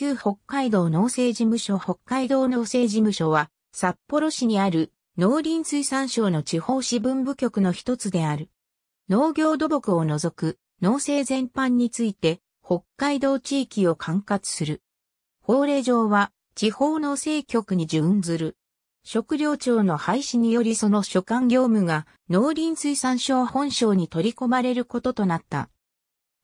旧北海道農政事務所北海道農政事務所は、札幌市にある農林水産省の地方支分部局の一つである。農業土木を除く農政全般について北海道地域を管轄する。法令上は地方農政局に準ずる。食料庁の廃止によりその所管業務が農林水産省本省に取り込まれることとなった。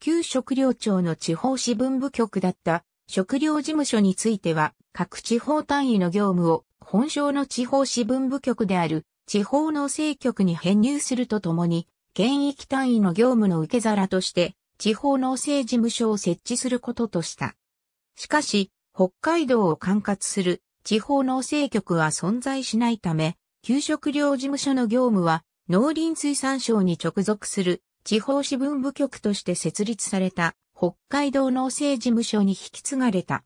旧食料庁の地方支分部局だった食料事務所については、各地方単位の業務を本省の地方支分部局である地方農政局に編入するとともに、県域単位の業務の受け皿として、地方農政事務所を設置することとした。しかし、北海道を管轄する地方農政局は存在しないため、給食料事務所の業務は農林水産省に直属する地方支分部局として設立された北海道農政事務所に引き継がれた。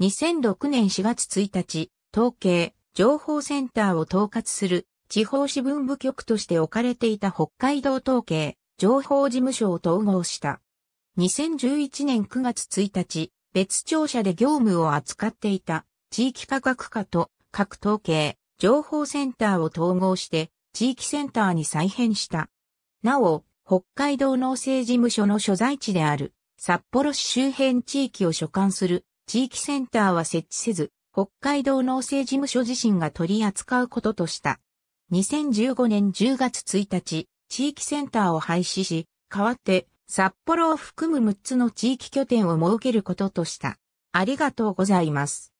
2006年4月1日、統計、情報センターを統括する地方支分部局として置かれていた北海道統計、情報事務所を統合した。2011年9月1日、別庁舎で業務を扱っていた地域科学課と各統計、情報センターを統合して地域センターに再編した。なお、北海道農政事務所の所在地である札幌市周辺地域を所管する地域センターは設置せず、北海道農政事務所自身が取り扱うこととした。2015年10月1日、地域センターを廃止し、代わって札幌を含む6つの地域拠点を設けることとした。ありがとうございます。